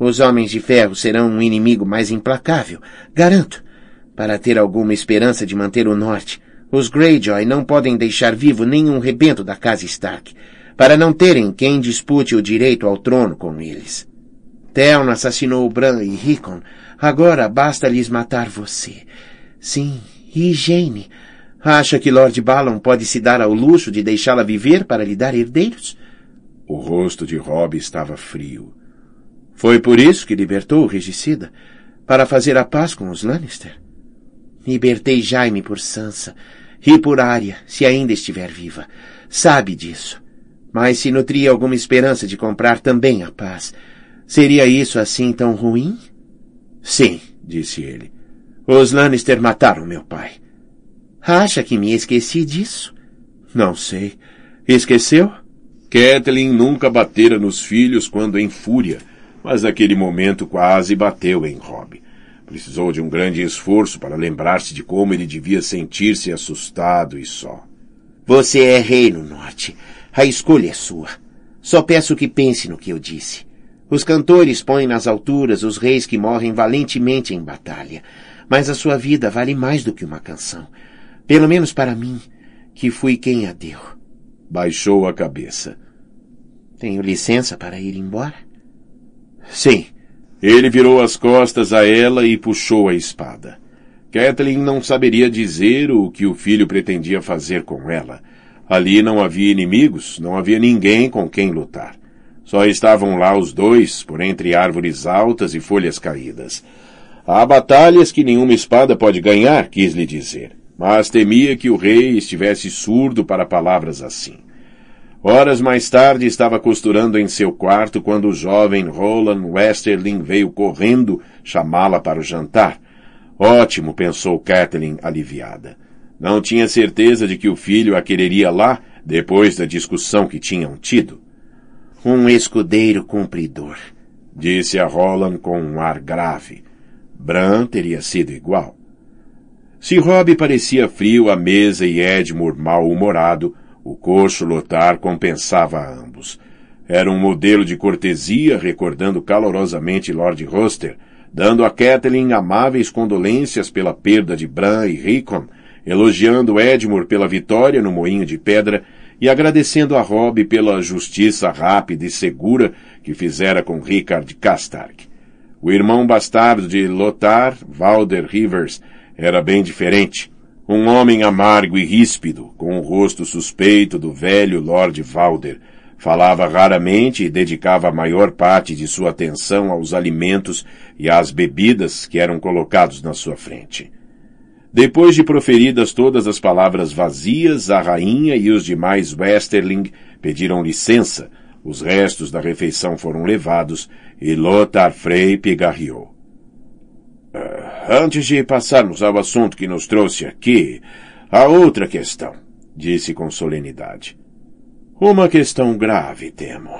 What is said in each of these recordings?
Os homens de ferro serão um inimigo mais implacável, garanto. Para ter alguma esperança de manter o norte, os Greyjoy não podem deixar vivo nenhum rebento da casa Stark, para não terem quem dispute o direito ao trono com eles. Theon assassinou Bran e Rickon. Agora basta-lhes matar você. Sim, e Jane. Acha que Lord Balon pode se dar ao luxo de deixá-la viver para lhe dar herdeiros? O rosto de Rob estava frio. Foi por isso que libertou o regicida, para fazer a paz com os Lannister. Libertei Jaime por Sansa e por Arya, se ainda estiver viva. Sabe disso. Mas se nutria alguma esperança de comprar também a paz, seria isso assim tão ruim? Sim, disse ele. Os Lannister mataram meu pai. Acha que me esqueci disso? Não sei. Esqueceu? Kathleen nunca batera nos filhos quando em fúria mas aquele momento quase bateu em Rob. Precisou de um grande esforço para lembrar-se de como ele devia sentir-se assustado e só. Você é rei no norte. A escolha é sua. Só peço que pense no que eu disse. Os cantores põem nas alturas os reis que morrem valentemente em batalha, mas a sua vida vale mais do que uma canção. Pelo menos para mim, que fui quem a deu. Baixou a cabeça. Tenho licença para ir embora? Sim. Ele virou as costas a ela e puxou a espada. Kathleen não saberia dizer o que o filho pretendia fazer com ela. Ali não havia inimigos, não havia ninguém com quem lutar. Só estavam lá os dois, por entre árvores altas e folhas caídas. Há batalhas que nenhuma espada pode ganhar, quis lhe dizer, mas temia que o rei estivesse surdo para palavras assim. Horas mais tarde estava costurando em seu quarto quando o jovem Roland Westerling veio correndo chamá-la para o jantar. Ótimo, pensou Kathleen aliviada. Não tinha certeza de que o filho a quereria lá depois da discussão que tinham tido. Um escudeiro cumpridor, disse a Roland com um ar grave. Bran teria sido igual. Se Rob parecia frio à mesa e Edmure mal-humorado, o coxo lotar compensava a ambos. Era um modelo de cortesia, recordando calorosamente Lord Roster, dando a Kathleen amáveis condolências pela perda de Bran e Rickon, elogiando Edmure pela vitória no moinho de pedra e agradecendo a Rob pela justiça rápida e segura que fizera com Richard Castark. O irmão bastardo de Lothar, Valder Rivers, era bem diferente. Um homem amargo e ríspido, com o rosto suspeito do velho Lord Valder, falava raramente e dedicava a maior parte de sua atenção aos alimentos e às bebidas que eram colocados na sua frente. Depois de proferidas todas as palavras vazias, a rainha e os demais Westerling pediram licença, os restos da refeição foram levados e Lothar Frey pigarreou. Eh, antes de passarmos ao assunto que nos trouxe aqui, há outra questão, disse com solenidade. Uma questão grave, temo.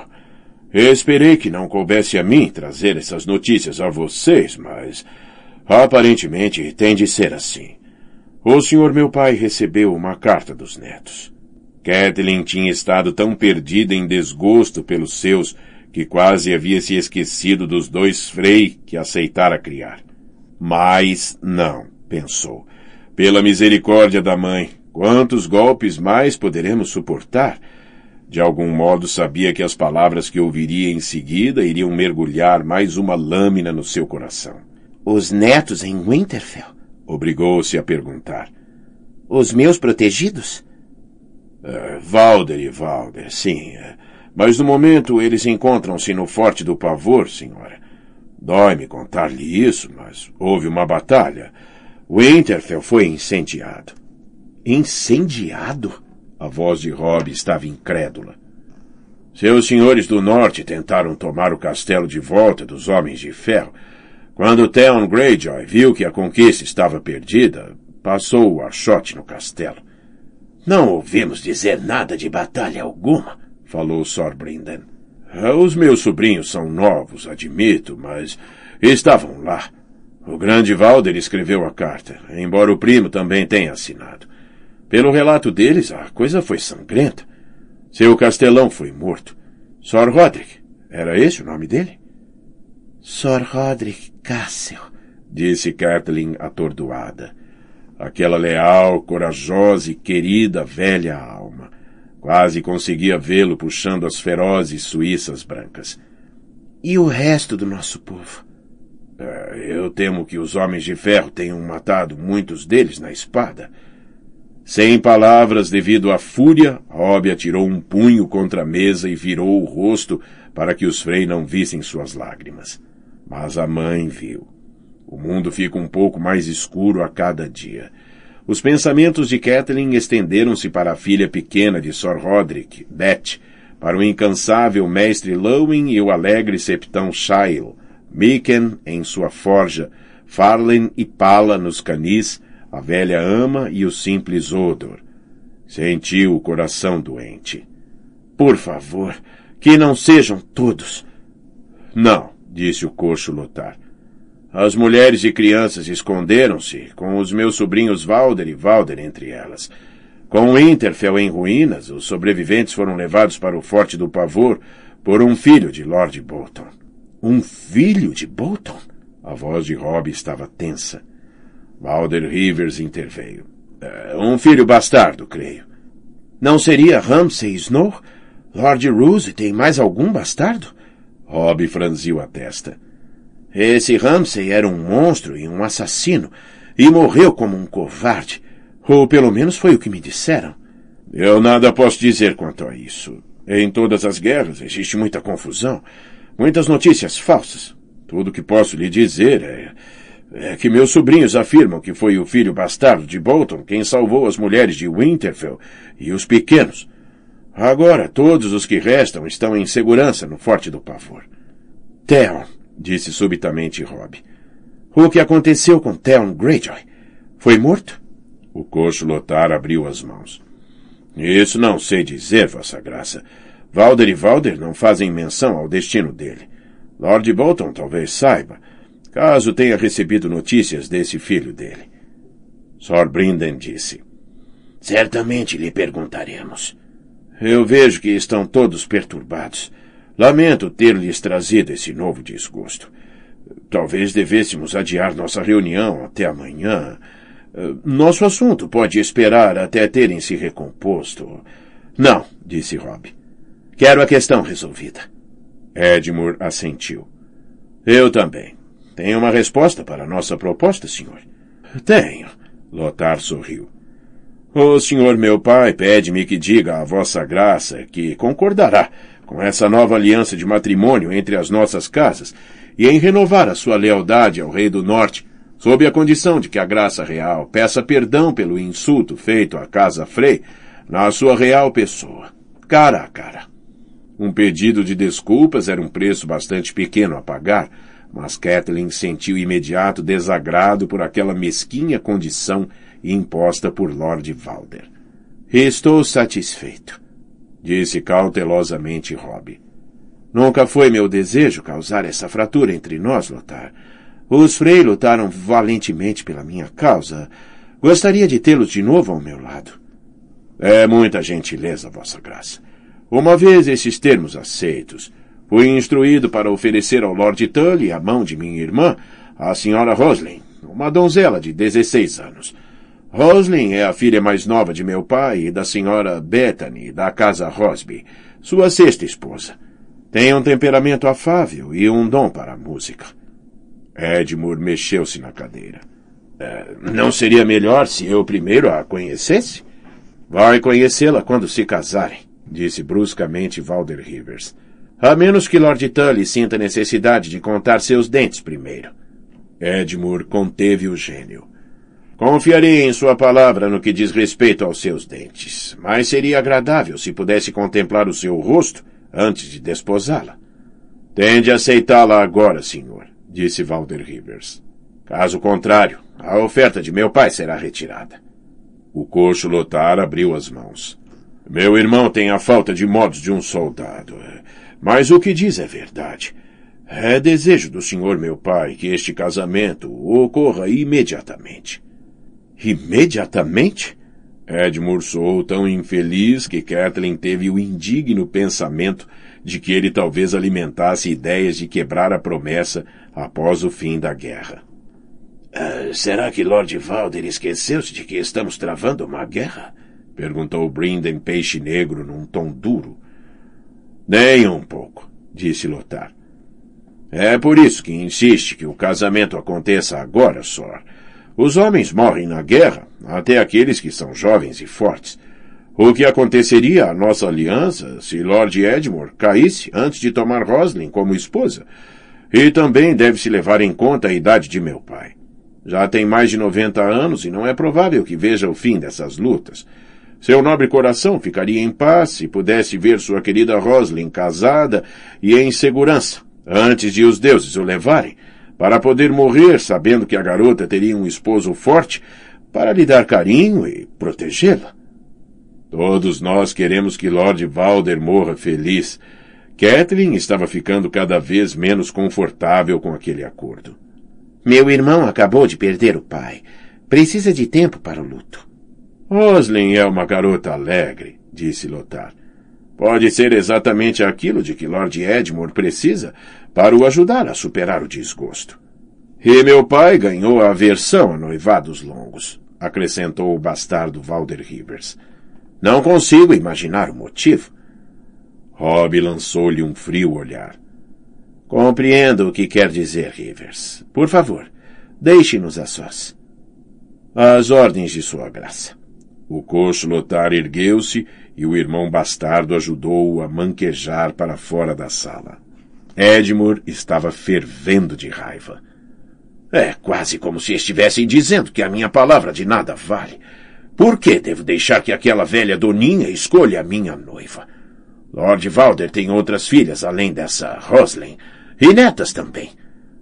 Esperei que não coubesse a mim trazer essas notícias a vocês, mas aparentemente tem de ser assim. O senhor meu pai recebeu uma carta dos netos. Kathleen tinha estado tão perdida em desgosto pelos seus que quase havia se esquecido dos dois Frey que aceitara criar. Mas não, pensou. Pela misericórdia da mãe, quantos golpes mais poderemos suportar? De algum modo sabia que as palavras que ouviria em seguida iriam mergulhar mais uma lâmina no seu coração. Os netos em Winterfell? Obrigou-se a perguntar. Os meus protegidos? Uh, Valder e Valder, sim. Uh, mas no momento eles encontram-se no Forte do Pavor, senhora. Dói-me contar-lhe isso, mas houve uma batalha. Winterfell foi incendiado. Incendiado? A voz de Rob estava incrédula. Seus senhores do norte tentaram tomar o castelo de volta dos Homens de Ferro. Quando Theon Greyjoy viu que a conquista estava perdida, passou o achote no castelo. Não ouvimos dizer nada de batalha alguma, falou Sor Brindan. Ah, os meus sobrinhos são novos, admito, mas estavam lá. O grande Valder escreveu a carta, embora o primo também tenha assinado. Pelo relato deles, a coisa foi sangrenta. Seu castelão foi morto. Sor Roderick, era esse o nome dele? Sor Roderick Cassel, disse Kathleen atordoada. Aquela leal, corajosa e querida velha alma. Quase conseguia vê-lo puxando as ferozes suíças brancas. E o resto do nosso povo? É, eu temo que os homens de ferro tenham matado muitos deles na espada. Sem palavras devido à fúria, Rob atirou um punho contra a mesa e virou o rosto para que os Frey não vissem suas lágrimas. Mas a mãe viu. O mundo fica um pouco mais escuro a cada dia. Os pensamentos de Kathleen estenderam-se para a filha pequena de Sor Roderick, Beth, para o incansável mestre Lowen e o alegre septão Shyle, Micken em sua forja, Farlen e Pala nos canis, a velha ama e o simples Odor. Sentiu o coração doente. Por favor, que não sejam todos. Não, disse o coxo Lotar. As mulheres e crianças esconderam-se, com os meus sobrinhos Valder e Valder entre elas. Com o Interfell em ruínas, os sobreviventes foram levados para o Forte do Pavor por um filho de Lord Bolton. Um filho de Bolton? A voz de Rob estava tensa. Valder Rivers interveio. É, um filho bastardo, creio. Não seria Ramsay Snow? Lord Roose tem mais algum bastardo? Rob franziu a testa. Esse Ramsey era um monstro e um assassino, e morreu como um covarde. Ou pelo menos foi o que me disseram. Eu nada posso dizer quanto a isso. Em todas as guerras existe muita confusão, muitas notícias falsas. Tudo que posso lhe dizer é, é que meus sobrinhos afirmam que foi o filho bastardo de Bolton quem salvou as mulheres de Winterfell e os pequenos. Agora todos os que restam estão em segurança no Forte do Pavor. Theon disse subitamente Rob. O que aconteceu com Theon Greyjoy? Foi morto? O coxo Lotar abriu as mãos. Isso não sei dizer, Vossa Graça. Valder e Valder não fazem menção ao destino dele. Lord Bolton talvez saiba, caso tenha recebido notícias desse filho dele. Sor Brinden disse. Certamente lhe perguntaremos. Eu vejo que estão todos perturbados. Lamento ter-lhes trazido esse novo desgosto. Talvez devêssemos adiar nossa reunião até amanhã. Nosso assunto pode esperar até terem se recomposto. Não, disse Rob. Quero a questão resolvida. Edmure assentiu. Eu também. tenho uma resposta para nossa proposta, senhor? Tenho. Lotar sorriu. O senhor meu pai pede-me que diga à vossa graça que concordará com essa nova aliança de matrimônio entre as nossas casas e em renovar a sua lealdade ao Rei do Norte, sob a condição de que a Graça Real peça perdão pelo insulto feito à Casa Frey na sua real pessoa, cara a cara. Um pedido de desculpas era um preço bastante pequeno a pagar, mas Kathleen sentiu imediato desagrado por aquela mesquinha condição imposta por Lord Valder. Estou satisfeito disse cautelosamente Rob. Nunca foi meu desejo causar essa fratura entre nós, Lotar. Os Frey lutaram valentemente pela minha causa. Gostaria de tê-los de novo ao meu lado. É muita gentileza, Vossa Graça. Uma vez esses termos aceitos, fui instruído para oferecer ao Lord Tully a mão de minha irmã, a Sra. Roslin, uma donzela de 16 anos. Roslin é a filha mais nova de meu pai e da senhora Bethany, da casa Rosby, sua sexta esposa. Tem um temperamento afável e um dom para a música. Edmur mexeu-se na cadeira. É, não seria melhor se eu primeiro a conhecesse? Vai conhecê-la quando se casarem, disse bruscamente Valder Rivers. A menos que Lord Tully sinta necessidade de contar seus dentes primeiro. Edmur conteve o gênio. Confiarei em sua palavra no que diz respeito aos seus dentes, mas seria agradável se pudesse contemplar o seu rosto antes de desposá-la. Tende a aceitá-la agora, senhor, disse Walter Rivers. Caso contrário, a oferta de meu pai será retirada. O coxo Lotar abriu as mãos. Meu irmão tem a falta de modos de um soldado, mas o que diz é verdade. É desejo do senhor meu pai que este casamento ocorra imediatamente. Imediatamente? Edmund soou tão infeliz que Kathleen teve o indigno pensamento de que ele talvez alimentasse ideias de quebrar a promessa após o fim da guerra. Uh, será que Lord Valder esqueceu-se de que estamos travando uma guerra? perguntou Brinden Peixe Negro num tom duro. Nem um pouco, disse Lothar. É por isso que insiste que o casamento aconteça agora, Sor. Os homens morrem na guerra, até aqueles que são jovens e fortes. O que aconteceria à nossa aliança se Lord Edmure caísse antes de tomar Roslin como esposa? E também deve-se levar em conta a idade de meu pai. Já tem mais de 90 anos e não é provável que veja o fim dessas lutas. Seu nobre coração ficaria em paz se pudesse ver sua querida Roslin casada e em segurança, antes de os deuses o levarem para poder morrer sabendo que a garota teria um esposo forte para lhe dar carinho e protegê-la. Todos nós queremos que Lord Valder morra feliz. Kathleen estava ficando cada vez menos confortável com aquele acordo. Meu irmão acabou de perder o pai. Precisa de tempo para o luto. Roslin é uma garota alegre, disse Lothar. Pode ser exatamente aquilo de que Lord Edmund precisa para o ajudar a superar o desgosto. E meu pai ganhou a aversão a noivados longos, acrescentou o bastardo Valder Rivers. Não consigo imaginar o motivo. Rob lançou-lhe um frio olhar. Compreendo o que quer dizer, Rivers. Por favor, deixe-nos a sós. As ordens de sua graça. O coxo lotar ergueu-se e o irmão bastardo ajudou-o a manquejar para fora da sala. Edmure estava fervendo de raiva. É quase como se estivessem dizendo que a minha palavra de nada vale. Por que devo deixar que aquela velha doninha escolha a minha noiva? Lord Valder tem outras filhas além dessa Roslyn, e netas também.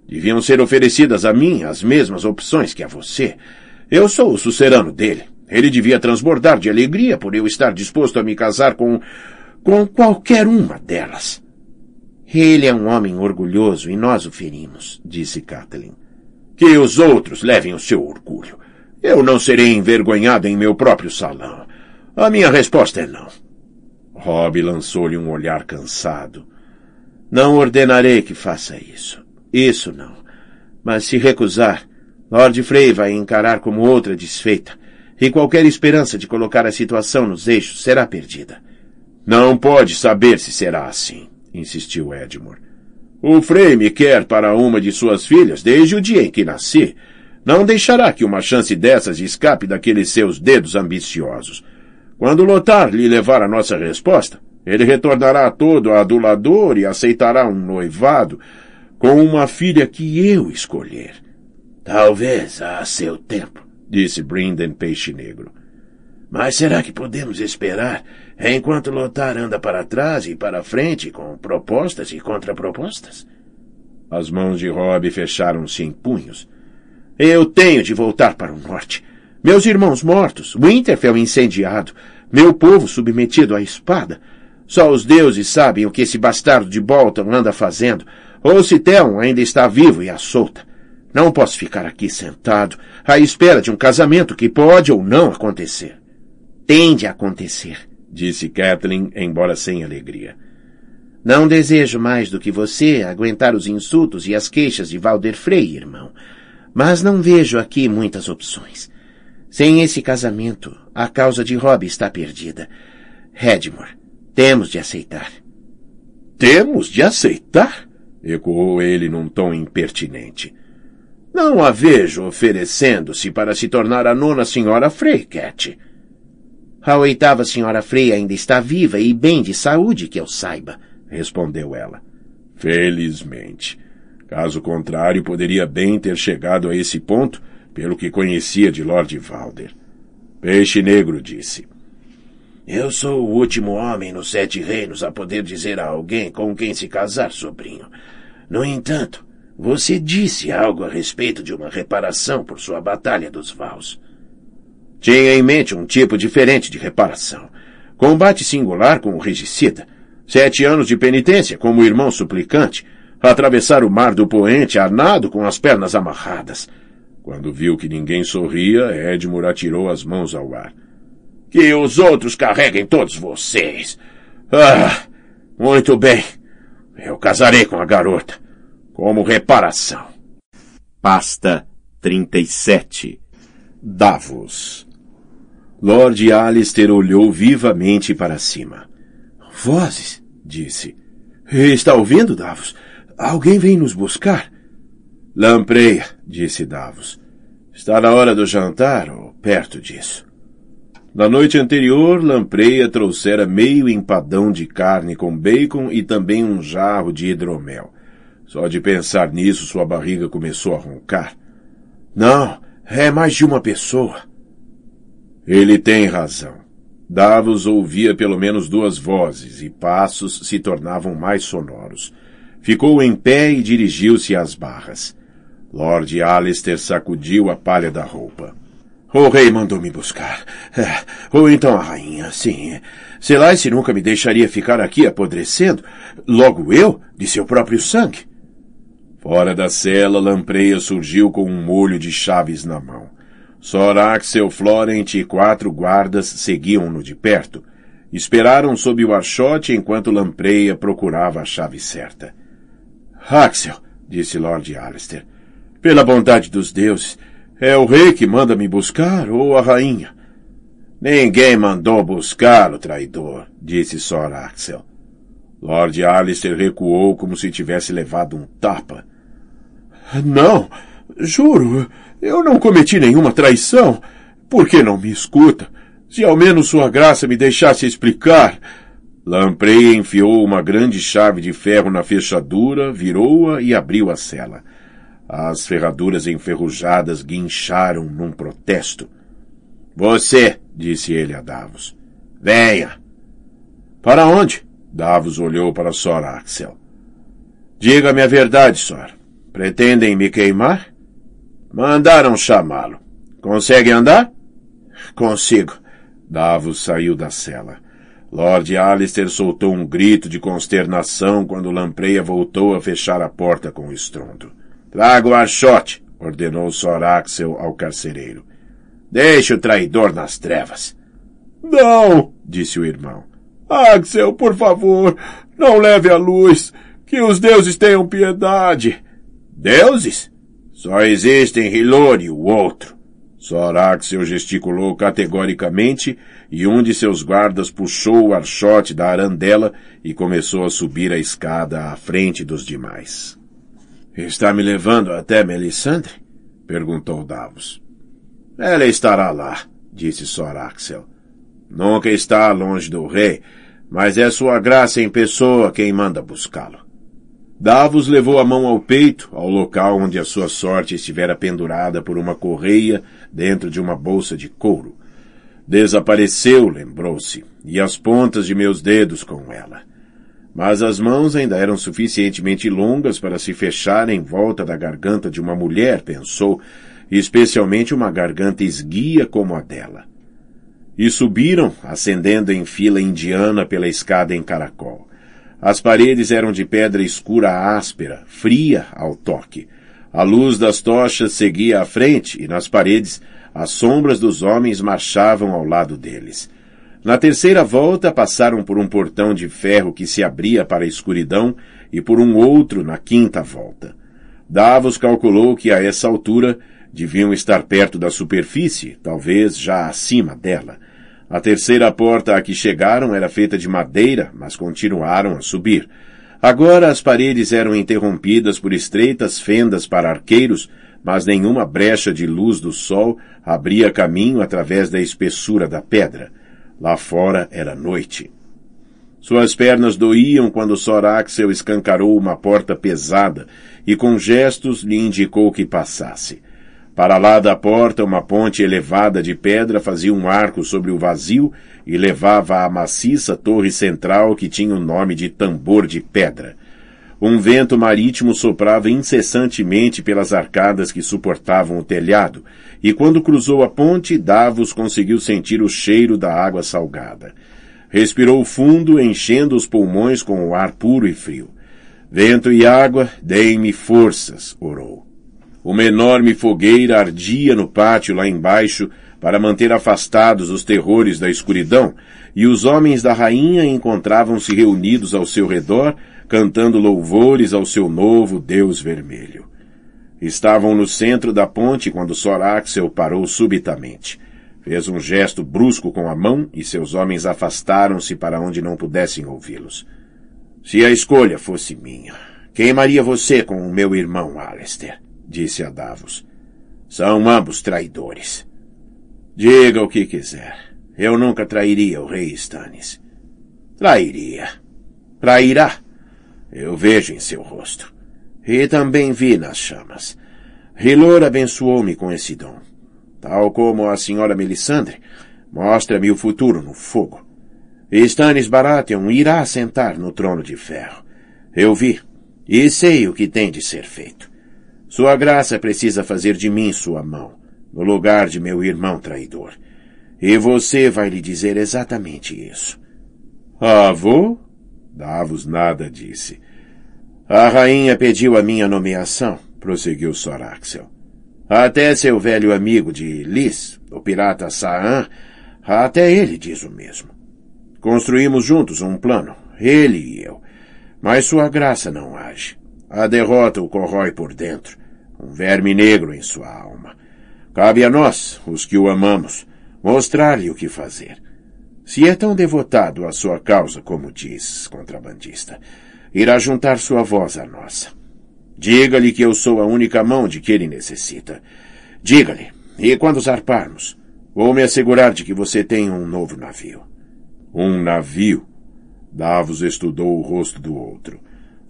Deviam ser oferecidas a mim as mesmas opções que a você. Eu sou o sucerano dele. Ele devia transbordar de alegria por eu estar disposto a me casar com. com qualquer uma delas. Ele é um homem orgulhoso e nós o ferimos, disse Kathleen. Que os outros levem o seu orgulho. Eu não serei envergonhada em meu próprio salão. A minha resposta é não. Rob lançou-lhe um olhar cansado. Não ordenarei que faça isso. Isso não. Mas se recusar, Lord Frey vai encarar como outra desfeita, e qualquer esperança de colocar a situação nos eixos será perdida. Não pode saber se será assim, insistiu Edmore. O Frei me quer para uma de suas filhas desde o dia em que nasci. Não deixará que uma chance dessas escape daqueles seus dedos ambiciosos. Quando Lotar lhe levar a nossa resposta, ele retornará todo adulador e aceitará um noivado com uma filha que eu escolher. Talvez a seu tempo, disse Brinden Peixe Negro. Mas será que podemos esperar enquanto Lotar anda para trás e para frente com propostas e contrapropostas. As mãos de Rob fecharam-se em punhos. Eu tenho de voltar para o norte. Meus irmãos mortos, Winterfell incendiado, meu povo submetido à espada. Só os deuses sabem o que esse bastardo de Bolton anda fazendo, ou se Theon ainda está vivo e à solta. Não posso ficar aqui sentado, à espera de um casamento que pode ou não acontecer. Tende a acontecer disse Kathleen, embora sem alegria. Não desejo mais do que você aguentar os insultos e as queixas de Valder Frey, irmão. Mas não vejo aqui muitas opções. Sem esse casamento, a causa de Rob está perdida. Redmore, temos de aceitar. Temos de aceitar? ecoou ele num tom impertinente. Não a vejo oferecendo-se para se tornar a nona senhora Frey, Cat. A oitava senhora Frey ainda está viva e bem de saúde, que eu saiba, respondeu ela. Felizmente. Caso contrário, poderia bem ter chegado a esse ponto, pelo que conhecia de Lord Valder. Peixe Negro disse. Eu sou o último homem nos Sete Reinos a poder dizer a alguém com quem se casar, sobrinho. No entanto, você disse algo a respeito de uma reparação por sua Batalha dos Vals. Tinha em mente um tipo diferente de reparação. Combate singular com o regicida. Sete anos de penitência como irmão suplicante. Atravessar o mar do poente a nado com as pernas amarradas. Quando viu que ninguém sorria, Edmur atirou as mãos ao ar. Que os outros carreguem todos vocês. Ah, muito bem. Eu casarei com a garota. Como reparação. Pasta 37 Davos Lord Alistair olhou vivamente para cima. Vozes, disse. Está ouvindo, Davos? Alguém vem nos buscar? Lampreia, disse Davos. Está na hora do jantar, ou perto disso. Na noite anterior, Lampreia trouxera meio empadão de carne com bacon e também um jarro de hidromel. Só de pensar nisso, sua barriga começou a roncar. Não, é mais de uma pessoa. Ele tem razão. Davos ouvia pelo menos duas vozes e passos se tornavam mais sonoros. Ficou em pé e dirigiu-se às barras. Lord Alistair sacudiu a palha da roupa. O rei mandou me buscar. É, ou então a rainha, sim. Sei lá se nunca me deixaria ficar aqui apodrecendo. Logo eu, de seu próprio sangue. Fora da cela, Lampreia surgiu com um molho de chaves na mão. Axel, Florent e quatro guardas seguiam-no de perto. Esperaram sob o archote enquanto Lampreia procurava a chave certa. Axel, disse Lord Alistair, pela bondade dos deuses, é o rei que manda me buscar ou a rainha? Ninguém mandou buscá-lo, traidor, disse Sor Axel. Lord Alistair recuou como se tivesse levado um tapa. Não, juro, eu não cometi nenhuma traição. Por que não me escuta? Se ao menos sua graça me deixasse explicar. Lamprey enfiou uma grande chave de ferro na fechadura, virou-a e abriu a cela. As ferraduras enferrujadas guincharam num protesto. Você, disse ele a Davos. Venha. Para onde? Davos olhou para Sor Axel. Diga-me a verdade, Sor. Pretendem me queimar? Mandaram chamá-lo. Consegue andar? Consigo. Davos saiu da cela. Lord Alistair soltou um grito de consternação quando Lampreia voltou a fechar a porta com o estrondo. Traga o archote, ordenou Sor Axel ao carcereiro. Deixe o traidor nas trevas. Não, disse o irmão. Axel, por favor, não leve a luz. Que os deuses tenham piedade. Deuses? Só existem e o outro. Soraxel gesticulou categoricamente e um de seus guardas puxou o archote da arandela e começou a subir a escada à frente dos demais. Está me levando até Melisandre? perguntou Davos. Ela estará lá, disse Soraxel. Nunca está longe do rei, mas é sua graça em pessoa quem manda buscá-lo. Davos levou a mão ao peito, ao local onde a sua sorte estivera pendurada por uma correia dentro de uma bolsa de couro. Desapareceu, lembrou-se, e as pontas de meus dedos com ela. Mas as mãos ainda eram suficientemente longas para se fechar em volta da garganta de uma mulher, pensou, especialmente uma garganta esguia como a dela. E subiram, ascendendo em fila indiana pela escada em caracol. As paredes eram de pedra escura áspera, fria ao toque. A luz das tochas seguia à frente e nas paredes as sombras dos homens marchavam ao lado deles. Na terceira volta passaram por um portão de ferro que se abria para a escuridão e por um outro na quinta volta. Davos calculou que a essa altura deviam estar perto da superfície, talvez já acima dela. A terceira porta a que chegaram era feita de madeira, mas continuaram a subir. Agora as paredes eram interrompidas por estreitas fendas para arqueiros, mas nenhuma brecha de luz do sol abria caminho através da espessura da pedra. Lá fora era noite. Suas pernas doíam quando Soraxel escancarou uma porta pesada e com gestos lhe indicou que passasse. Para lá da porta, uma ponte elevada de pedra fazia um arco sobre o vazio e levava à maciça torre central que tinha o nome de Tambor de Pedra. Um vento marítimo soprava incessantemente pelas arcadas que suportavam o telhado, e quando cruzou a ponte, Davos conseguiu sentir o cheiro da água salgada. Respirou fundo, enchendo os pulmões com o ar puro e frio. Vento e água, deem-me forças, orou. Uma enorme fogueira ardia no pátio lá embaixo para manter afastados os terrores da escuridão, e os homens da rainha encontravam-se reunidos ao seu redor, cantando louvores ao seu novo Deus vermelho. Estavam no centro da ponte quando Soraxel parou subitamente. Fez um gesto brusco com a mão e seus homens afastaram-se para onde não pudessem ouvi-los. Se a escolha fosse minha, queimaria você com o meu irmão, Alistair disse a Davos. São ambos traidores. Diga o que quiser. Eu nunca trairia o rei Stannis. Trairia. Trairá. Eu vejo em seu rosto. E também vi nas chamas. Hilor abençoou-me com esse dom. Tal como a senhora Melisandre, mostra-me o futuro no fogo. E Stannis Baratheon irá sentar no trono de ferro. Eu vi, e sei o que tem de ser feito. Sua graça precisa fazer de mim sua mão, no lugar de meu irmão traidor. E você vai lhe dizer exatamente isso. Ah, avô? Davos nada disse. A rainha pediu a minha nomeação, prosseguiu Soraxel. Até seu velho amigo de Lis, o pirata Saan, até ele diz o mesmo. Construímos juntos um plano, ele e eu. Mas sua graça não age. A derrota o corrói por dentro um verme negro em sua alma. Cabe a nós, os que o amamos, mostrar-lhe o que fazer. Se é tão devotado à sua causa como diz, contrabandista, irá juntar sua voz à nossa. Diga-lhe que eu sou a única mão de que ele necessita. Diga-lhe, e quando zarparmos, vou me assegurar de que você tem um novo navio. Um navio? Davos estudou o rosto do outro.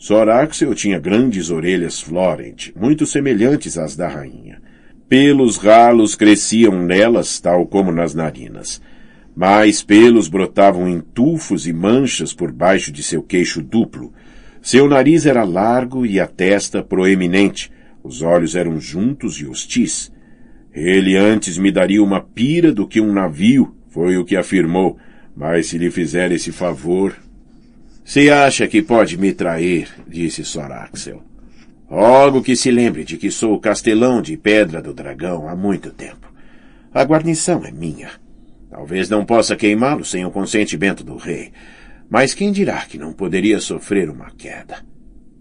Sor Axel tinha grandes orelhas florent, muito semelhantes às da rainha. Pelos ralos cresciam nelas, tal como nas narinas. Mais pelos brotavam em tufos e manchas por baixo de seu queixo duplo. Seu nariz era largo e a testa proeminente. Os olhos eram juntos e hostis. Ele antes me daria uma pira do que um navio, foi o que afirmou. Mas se lhe fizer esse favor, se acha que pode me trair, disse Sor Axel. Rogo que se lembre de que sou castelão de Pedra do Dragão há muito tempo. A guarnição é minha. Talvez não possa queimá-lo sem o consentimento do rei. Mas quem dirá que não poderia sofrer uma queda?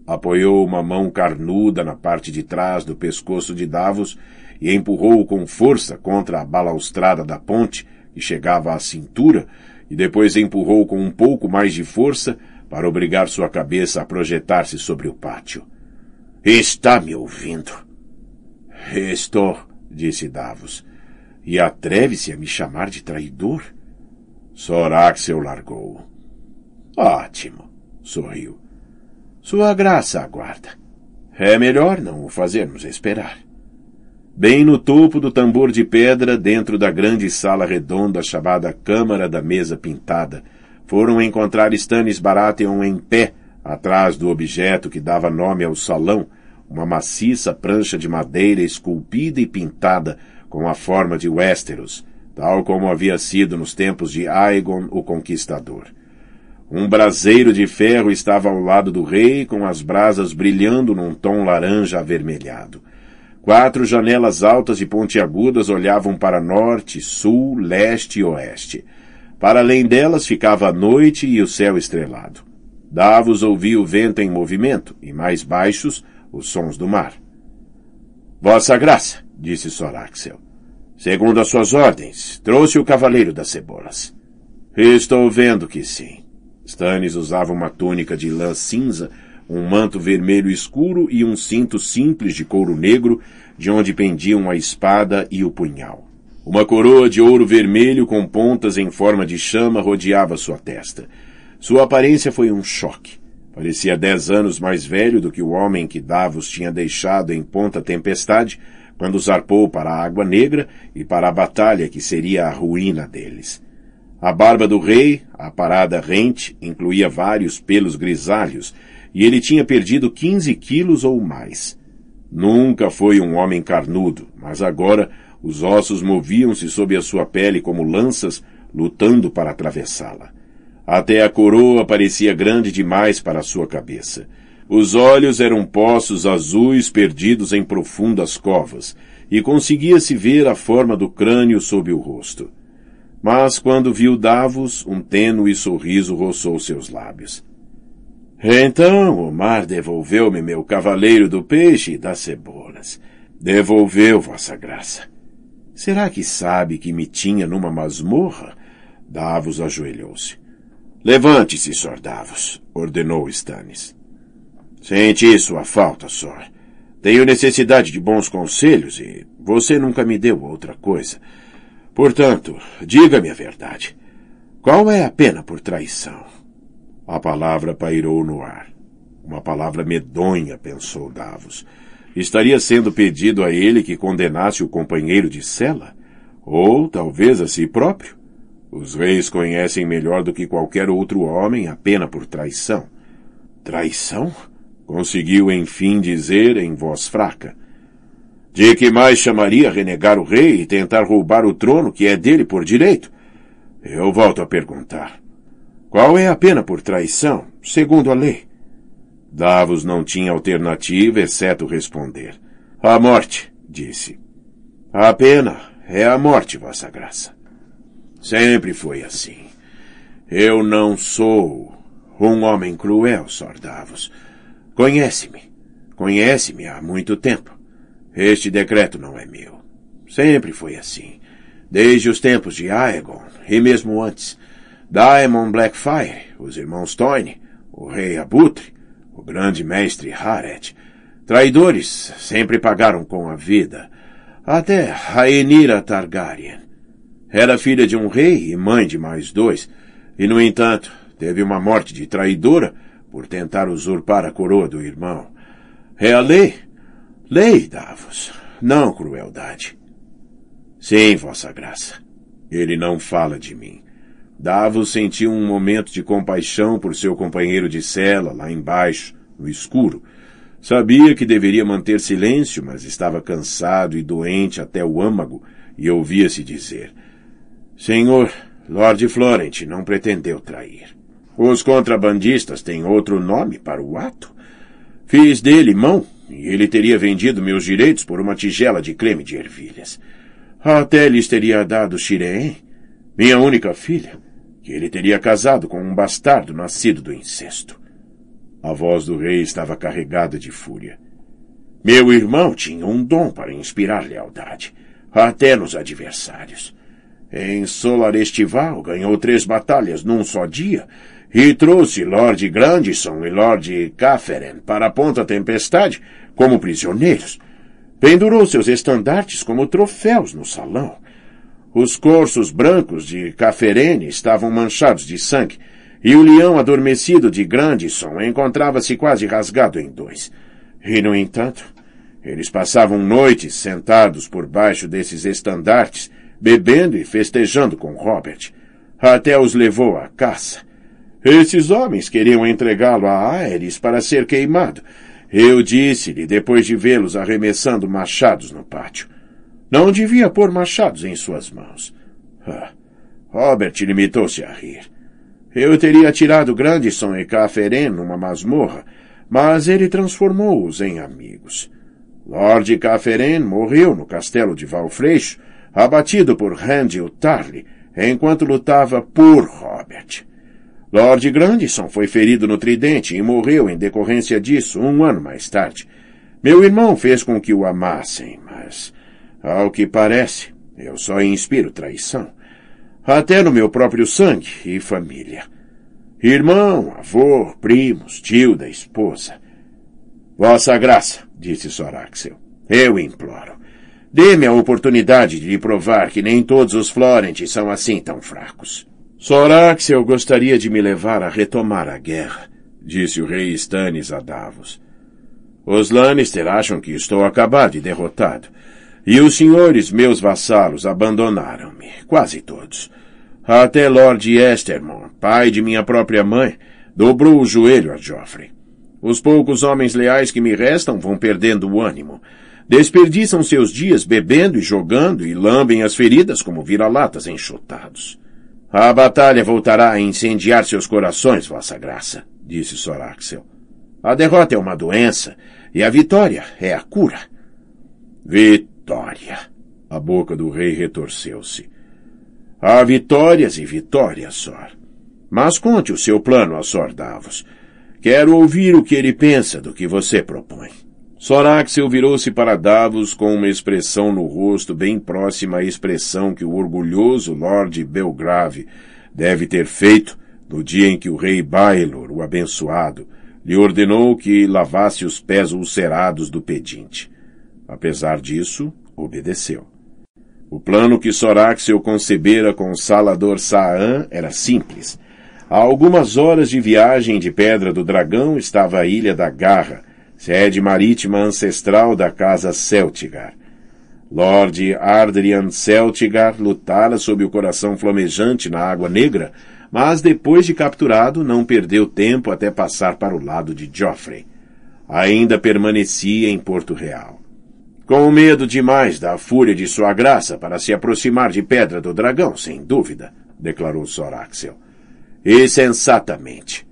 Apoiou uma mão carnuda na parte de trás do pescoço de Davos e empurrou-o com força contra a balaustrada da ponte, que chegava à cintura, e depois empurrou com um pouco mais de força para obrigar sua cabeça a projetar-se sobre o pátio. Está me ouvindo? Estou, disse Davos. E atreve-se a me chamar de traidor? Soraxel largou. Ótimo, sorriu. Sua graça aguarda. É melhor não o fazermos esperar. Bem no topo do tambor de pedra, dentro da grande sala redonda chamada Câmara da Mesa Pintada, foram encontrar Stannis Baratheon em pé, atrás do objeto que dava nome ao salão, uma maciça prancha de madeira esculpida e pintada com a forma de Westeros, tal como havia sido nos tempos de Aegon o Conquistador. Um braseiro de ferro estava ao lado do rei, com as brasas brilhando num tom laranja avermelhado. Quatro janelas altas e pontiagudas olhavam para norte, sul, leste e oeste. Para além delas ficava a noite e o céu estrelado. Davos ouvia o vento em movimento e, mais baixos, os sons do mar. Vossa Graça, disse Soraxel, segundo as suas ordens, trouxe o Cavaleiro das Cebolas. Estou vendo que sim. Stannis usava uma túnica de lã cinza, um manto vermelho escuro e um cinto simples de couro negro, de onde pendiam a espada e o punhal. Uma coroa de ouro vermelho com pontas em forma de chama rodeava sua testa. Sua aparência foi um choque. Parecia dez anos mais velho do que o homem que Davos tinha deixado em Ponta Tempestade quando zarpou para a Água Negra e para a batalha que seria a ruína deles. A barba do rei, a parada rente, incluía vários pelos grisalhos, e ele tinha perdido quinze quilos ou mais. Nunca foi um homem carnudo, mas agora os ossos moviam-se sob a sua pele como lanças, lutando para atravessá-la. Até a coroa parecia grande demais para a sua cabeça. Os olhos eram poços azuis perdidos em profundas covas, e conseguia-se ver a forma do crânio sob o rosto. Mas quando viu Davos, um tênue sorriso roçou seus lábios. Então o mar devolveu-me meu cavaleiro do peixe e das cebolas. Devolveu vossa graça. Será que sabe que me tinha numa masmorra? Davos ajoelhou-se. Levante-se, Sr. Davos, ordenou Stannis. isso a falta, Sr. Tenho necessidade de bons conselhos e você nunca me deu outra coisa. Portanto, diga-me a verdade. Qual é a pena por traição? A palavra pairou no ar. Uma palavra medonha, pensou Davos estaria sendo pedido a ele que condenasse o companheiro de cela? Ou talvez a si próprio? Os reis conhecem melhor do que qualquer outro homem a pena por traição. Traição? Conseguiu enfim dizer em voz fraca. De que mais chamaria renegar o rei e tentar roubar o trono que é dele por direito? Eu volto a perguntar. Qual é a pena por traição, segundo a lei? Davos não tinha alternativa exceto responder. A morte, disse. A pena é a morte, Vossa Graça. Sempre foi assim. Eu não sou um homem cruel, Sr. Davos. Conhece-me. Conhece-me há muito tempo. Este decreto não é meu. Sempre foi assim. Desde os tempos de Aegon, e mesmo antes. Daemon Blackfire, os irmãos Toyne, o rei Abutre, o grande mestre Haret. Traidores sempre pagaram com a vida. Até Rhaenyra Targaryen. Era é filha de um rei e mãe de mais dois, e, no entanto, teve uma morte de traidora por tentar usurpar a coroa do irmão. É a lei. Lei, Davos, não crueldade. Sim, Vossa Graça. Ele não fala de mim. Davos sentiu um momento de compaixão por seu companheiro de cela lá embaixo, no escuro. Sabia que deveria manter silêncio, mas estava cansado e doente até o âmago e ouvia-se dizer: Senhor, Lord Florent não pretendeu trair. Os contrabandistas têm outro nome para o ato. Fiz dele mão e ele teria vendido meus direitos por uma tigela de creme de ervilhas. Até lhes teria dado Xirém, minha única filha que ele teria casado com um bastardo nascido do incesto. A voz do rei estava carregada de fúria. Meu irmão tinha um dom para inspirar lealdade, até nos adversários. Em Solar Estival ganhou três batalhas num só dia e trouxe Lord Grandison e Lord Cafferen para a Ponta Tempestade como prisioneiros. Pendurou seus estandartes como troféus no salão os corsos brancos de Caferene estavam manchados de sangue, e o leão adormecido de Grandison encontrava-se quase rasgado em dois. E, no entanto, eles passavam noites sentados por baixo desses estandartes, bebendo e festejando com Robert. Até os levou à caça. Esses homens queriam entregá-lo a Ares para ser queimado. Eu disse-lhe depois de vê-los arremessando machados no pátio. Não devia pôr machados em suas mãos. Ah, Robert limitou-se a rir. Eu teria tirado Grandison e Caferen numa masmorra, mas ele transformou-os em amigos. Lord Caferen morreu no castelo de Valfreixo, abatido por Randall Tarly, enquanto lutava por Robert. Lord Grandison foi ferido no tridente e morreu em decorrência disso um ano mais tarde. Meu irmão fez com que o amassem, mas ao que parece, eu só inspiro traição. Até no meu próprio sangue e família. Irmão, avô, primos, tio da esposa. Vossa Graça, disse Soraxel, eu imploro. Dê-me a oportunidade de lhe provar que nem todos os Florentes são assim tão fracos. Soraxel gostaria de me levar a retomar a guerra, disse o rei Stannis a Davos. Os Lannister acham que estou acabado e derrotado. E os senhores, meus vassalos, abandonaram-me, quase todos. Até Lord Estermon, pai de minha própria mãe, dobrou o joelho a Joffre. Os poucos homens leais que me restam vão perdendo o ânimo. Desperdiçam seus dias bebendo e jogando e lambem as feridas como vira-latas enxotados. A batalha voltará a incendiar seus corações, vossa graça, disse Soraxel. A derrota é uma doença e a vitória é a cura. Vitória! vitória! A boca do rei retorceu-se. Há vitórias e vitórias, Sor. Mas conte o seu plano a Sor Davos. Quero ouvir o que ele pensa do que você propõe. Sor Axel virou-se para Davos com uma expressão no rosto bem próxima à expressão que o orgulhoso Lord Belgrave deve ter feito no dia em que o rei Baylor, o abençoado, lhe ordenou que lavasse os pés ulcerados do pedinte. Apesar disso, obedeceu. O plano que Soráxio concebera com Salador Saan era simples. A algumas horas de viagem de Pedra do Dragão estava a Ilha da Garra, sede marítima ancestral da Casa Celtigar. Lord Ardrian Celtigar lutara sob o coração flamejante na Água Negra, mas depois de capturado não perdeu tempo até passar para o lado de Joffrey. Ainda permanecia em Porto Real. Com medo demais da fúria de sua graça para se aproximar de Pedra do Dragão, sem dúvida, declarou Soraxel. E sensatamente.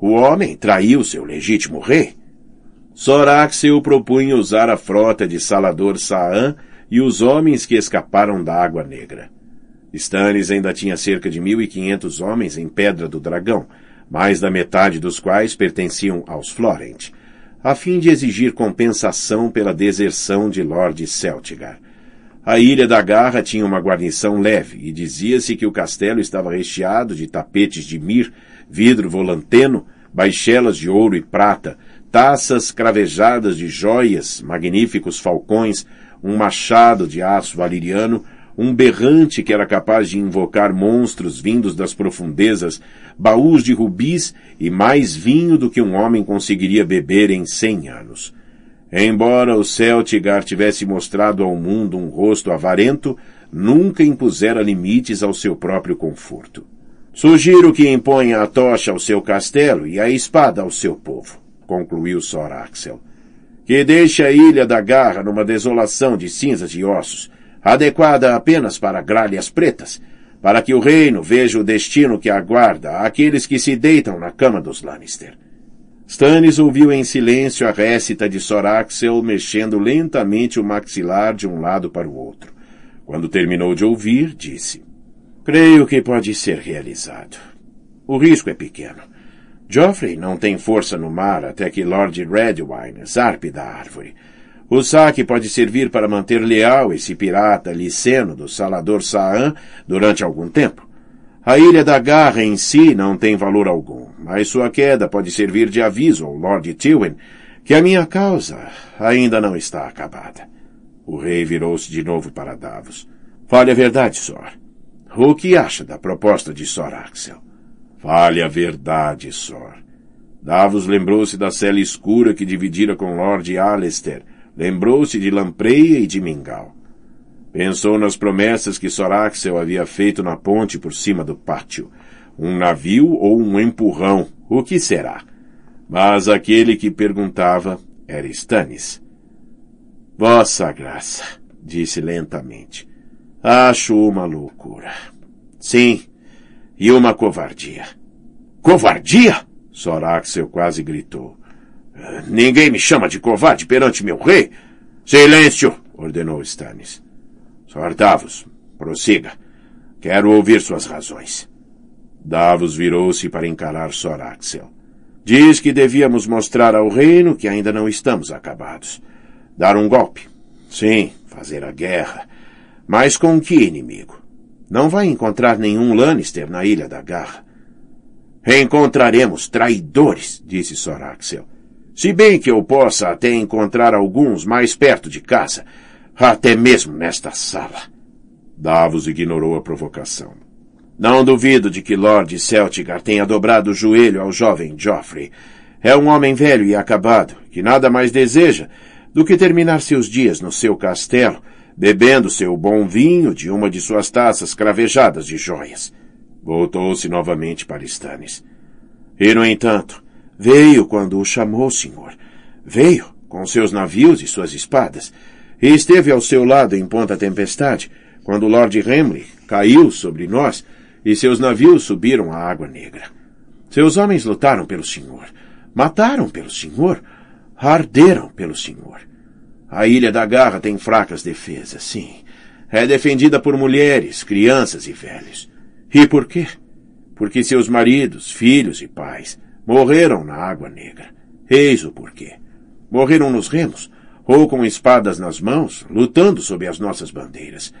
O homem traiu seu legítimo rei. Soraxel propunha usar a frota de Salador Saan e os homens que escaparam da Água Negra. Stannis ainda tinha cerca de 1.500 homens em Pedra do Dragão, mais da metade dos quais pertenciam aos Florent, a fim de exigir compensação pela deserção de Lord Celtigar. A ilha da Garra tinha uma guarnição leve e dizia-se que o castelo estava recheado de tapetes de mir, vidro volanteno, baixelas de ouro e prata, taças cravejadas de joias, magníficos falcões, um machado de aço valiriano um berrante que era capaz de invocar monstros vindos das profundezas, baús de rubis e mais vinho do que um homem conseguiria beber em cem anos. Embora o Celtigar tivesse mostrado ao mundo um rosto avarento, nunca impusera limites ao seu próprio conforto. Sugiro que imponha a tocha ao seu castelo e a espada ao seu povo, concluiu Sor Axel. Que deixe a ilha da garra numa desolação de cinzas e ossos, adequada apenas para gralhas pretas, para que o reino veja o destino que aguarda àqueles que se deitam na cama dos Lannister. Stannis ouviu em silêncio a récita de Soraxel mexendo lentamente o maxilar de um lado para o outro. Quando terminou de ouvir, disse: Creio que pode ser realizado. O risco é pequeno. Joffrey não tem força no mar até que Lord Redwine zarpe da árvore. O saque pode servir para manter leal esse pirata liceno do salador Saan durante algum tempo. A ilha da Garra em si não tem valor algum, mas sua queda pode servir de aviso ao Lord Tywin que a minha causa ainda não está acabada. O rei virou-se de novo para Davos. Fale a verdade, Sor. O que acha da proposta de Sor Axel? Fale a verdade, Sor. Davos lembrou-se da cela escura que dividira com Lord Alistair. Lembrou-se de lampreia e de mingau. Pensou nas promessas que Soraxel havia feito na ponte por cima do pátio. Um navio ou um empurrão, o que será? Mas aquele que perguntava era Stannis. Vossa graça, disse lentamente. Acho uma loucura. Sim, e uma covardia. Covardia? Soraxel quase gritou. Ninguém me chama de covarde perante meu rei. Silêncio! ordenou Stannis. Sr. Davos, prossiga. Quero ouvir suas razões. Davos virou-se para encarar Sor Axel. Diz que devíamos mostrar ao reino que ainda não estamos acabados. Dar um golpe. Sim, fazer a guerra. Mas com que inimigo? Não vai encontrar nenhum Lannister na Ilha da Garra. Reencontraremos traidores, disse Sor Axel. Se bem que eu possa até encontrar alguns mais perto de casa, até mesmo nesta sala. Davos ignorou a provocação. Não duvido de que Lord Celtigar tenha dobrado o joelho ao jovem Joffrey. É um homem velho e acabado, que nada mais deseja do que terminar seus dias no seu castelo, bebendo seu bom vinho de uma de suas taças cravejadas de joias. Voltou-se novamente para Stannis. E, no entanto, Veio quando o chamou, Senhor. Veio, com seus navios e suas espadas, e esteve ao seu lado em ponta tempestade, quando Lord Remley caiu sobre nós e seus navios subiram à água negra. Seus homens lutaram pelo Senhor, mataram pelo Senhor, arderam pelo Senhor. A ilha da Garra tem fracas defesas, sim. É defendida por mulheres, crianças e velhos. E por quê? Porque seus maridos, filhos e pais Morreram na água negra. Eis o porquê. Morreram nos remos, ou com espadas nas mãos, lutando sob as nossas bandeiras.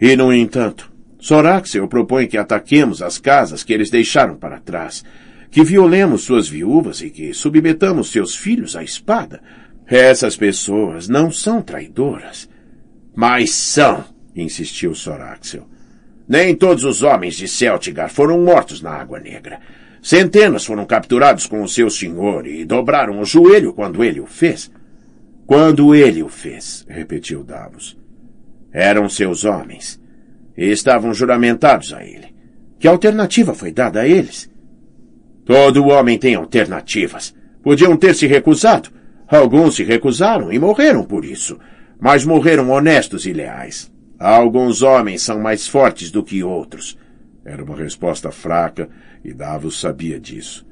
E, no entanto, Soraxel propõe que ataquemos as casas que eles deixaram para trás, que violemos suas viúvas e que submetamos seus filhos à espada. Essas pessoas não são traidoras. Mas são, insistiu Soraxel. Nem todos os homens de Celtigar foram mortos na Água Negra. Centenas foram capturados com o seu senhor e dobraram o joelho quando ele o fez. Quando ele o fez, repetiu Davos. Eram seus homens. E estavam juramentados a ele. Que alternativa foi dada a eles? Todo homem tem alternativas. Podiam ter se recusado. Alguns se recusaram e morreram por isso. Mas morreram honestos e leais. Alguns homens são mais fortes do que outros. Era uma resposta fraca e Davos sabia disso.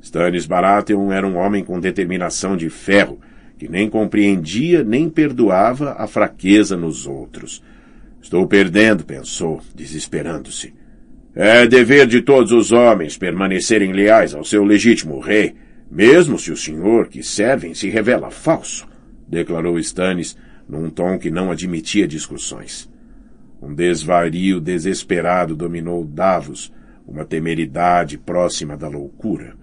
Stannis Baratheon era um homem com determinação de ferro, que nem compreendia nem perdoava a fraqueza nos outros. Estou perdendo, pensou, desesperando-se. É dever de todos os homens permanecerem leais ao seu legítimo rei, mesmo se o senhor que servem se revela falso, declarou Stannis num tom que não admitia discussões. Um desvario desesperado dominou Davos, uma temeridade próxima da loucura.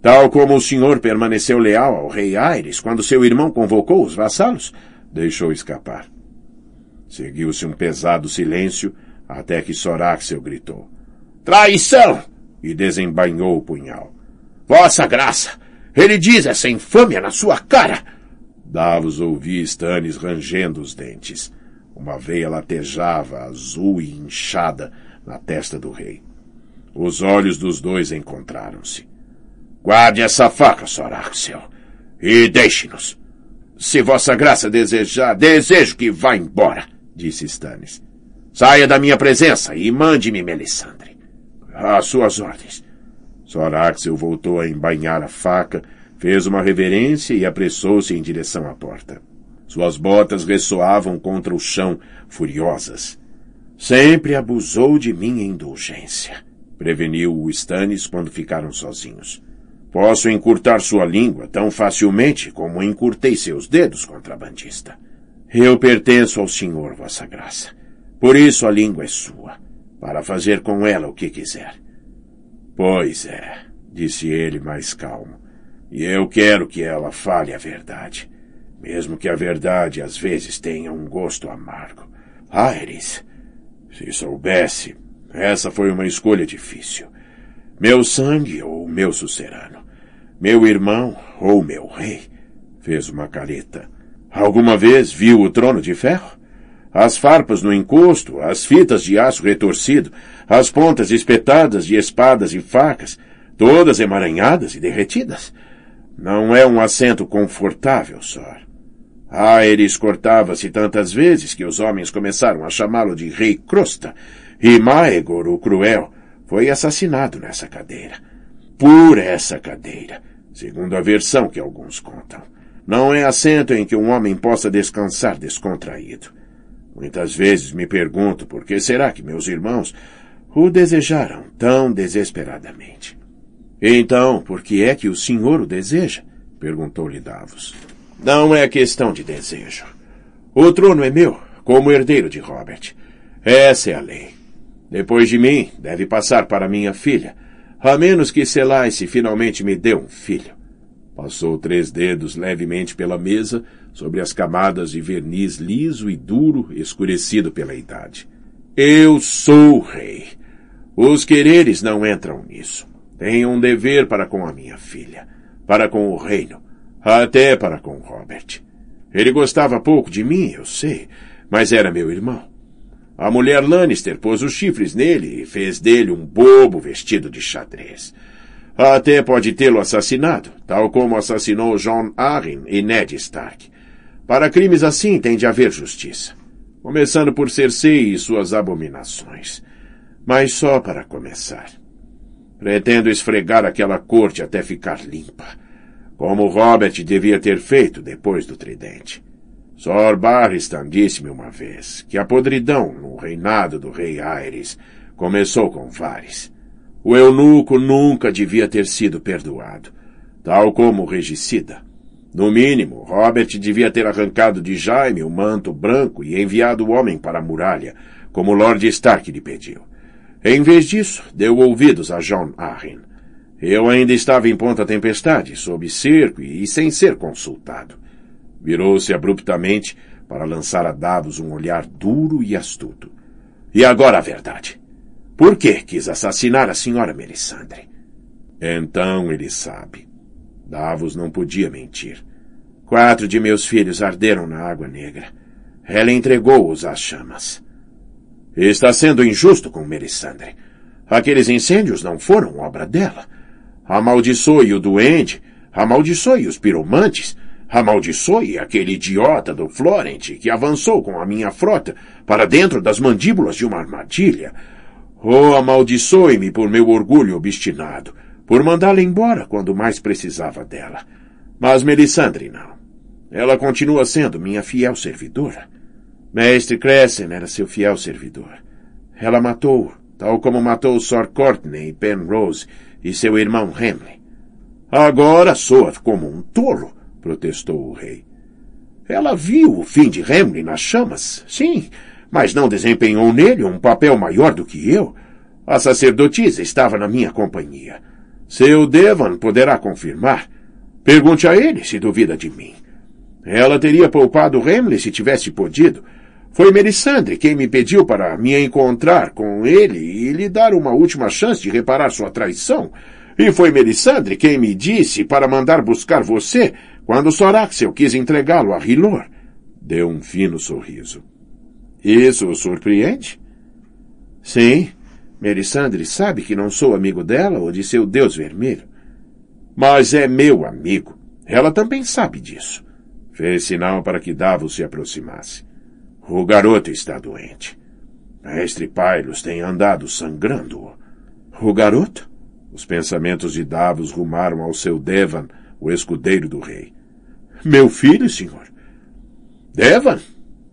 Tal como o senhor permaneceu leal ao rei Aires quando seu irmão convocou os vassalos, deixou escapar. Seguiu-se um pesado silêncio até que Soráxio gritou: Traição! e desembainhou o punhal. Vossa graça! Ele diz essa infâmia na sua cara! Davos ouvia Stannis rangendo os dentes. Uma veia latejava, azul e inchada, na testa do rei. Os olhos dos dois encontraram-se. Guarde essa faca, Sr. Axel, e deixe-nos. Se Vossa Graça desejar, desejo que vá embora, disse Stannis. Saia da minha presença e mande-me Melisandre. Às suas ordens. Sr. Axel voltou a embainhar a faca, fez uma reverência e apressou-se em direção à porta. Suas botas ressoavam contra o chão, furiosas. Sempre abusou de minha indulgência. Preveniu-o Stannis quando ficaram sozinhos. Posso encurtar sua língua tão facilmente como encurtei seus dedos, contrabandista. Eu pertenço ao Senhor, Vossa Graça. Por isso a língua é sua, para fazer com ela o que quiser. Pois é, disse ele mais calmo. E eu quero que ela fale a verdade, mesmo que a verdade às vezes tenha um gosto amargo. Aires, ah, se soubesse, essa foi uma escolha difícil. Meu sangue ou meu sucerano? Meu irmão ou meu rei? Fez uma careta. Alguma vez viu o trono de ferro? As farpas no encosto, as fitas de aço retorcido, as pontas espetadas de espadas e facas, todas emaranhadas e derretidas. Não é um assento confortável, Sor. Ah, ele cortava-se tantas vezes que os homens começaram a chamá-lo de Rei Crosta, e Maegor, o cruel, foi assassinado nessa cadeira. Por essa cadeira, segundo a versão que alguns contam. Não é assento em que um homem possa descansar descontraído. Muitas vezes me pergunto por que será que meus irmãos o desejaram tão desesperadamente. Então, por que é que o senhor o deseja? perguntou-lhe Davos. Não é questão de desejo. O trono é meu, como herdeiro de Robert. Essa é a lei. Depois de mim, deve passar para minha filha, a menos que Selaisse finalmente me dê um filho. Passou três dedos levemente pela mesa, sobre as camadas de verniz liso e duro, escurecido pela idade. Eu sou rei. Os quereres não entram nisso. Tenho um dever para com a minha filha, para com o reino, até para com Robert. Ele gostava pouco de mim, eu sei, mas era meu irmão. A mulher Lannister pôs os chifres nele e fez dele um bobo vestido de xadrez. Até pode tê-lo assassinado, tal como assassinou John Arryn e Ned Stark. Para crimes assim tem de haver justiça. Começando por Cersei e suas abominações. Mas só para começar. Pretendo esfregar aquela corte até ficar limpa. Como Robert devia ter feito depois do tridente. Sor Barristan disse-me uma vez que a podridão no reinado do rei Aires começou com Vares. O eunuco nunca devia ter sido perdoado, tal como o regicida. No mínimo, Robert devia ter arrancado de Jaime o manto branco e enviado o homem para a muralha, como Lord Stark lhe pediu. Em vez disso, deu ouvidos a John Arryn. Eu ainda estava em ponta tempestade, sob cerco e sem ser consultado. Virou-se abruptamente para lançar a Davos um olhar duro e astuto. E agora a verdade. Por que quis assassinar a senhora Melisandre? Então ele sabe. Davos não podia mentir. Quatro de meus filhos arderam na água negra. Ela entregou-os às chamas. Está sendo injusto com Melisandre. Aqueles incêndios não foram obra dela. Amaldiçoe o doente, amaldiçoe os piromantes, Amaldiçoe aquele idiota do Florent que avançou com a minha frota para dentro das mandíbulas de uma armadilha. Oh, amaldiçoe-me por meu orgulho obstinado, por mandá-la embora quando mais precisava dela. Mas Melisandre não. Ela continua sendo minha fiel servidora. Mestre Crescent era seu fiel servidor. Ela matou tal como matou Sor Courtney Penrose e seu irmão Hamlin. Agora soa como um tolo protestou o rei. Ela viu o fim de Hamlin nas chamas, sim, mas não desempenhou nele um papel maior do que eu. A sacerdotisa estava na minha companhia. Seu Devan poderá confirmar. Pergunte a ele se duvida de mim. Ela teria poupado Hamlin se tivesse podido. Foi Melisandre quem me pediu para me encontrar com ele e lhe dar uma última chance de reparar sua traição, e foi Melisandre quem me disse para mandar buscar você quando Soraxel quis entregá-lo a Rilor. Deu um fino sorriso. Isso o surpreende? Sim. Melisandre sabe que não sou amigo dela ou de seu Deus Vermelho. Mas é meu amigo. Ela também sabe disso. Fez sinal para que Davos se aproximasse. O garoto está doente. Mestre Pylos tem andado sangrando. O garoto? Os pensamentos de Davos rumaram ao seu Devan, o escudeiro do rei. Meu filho, senhor. Devan?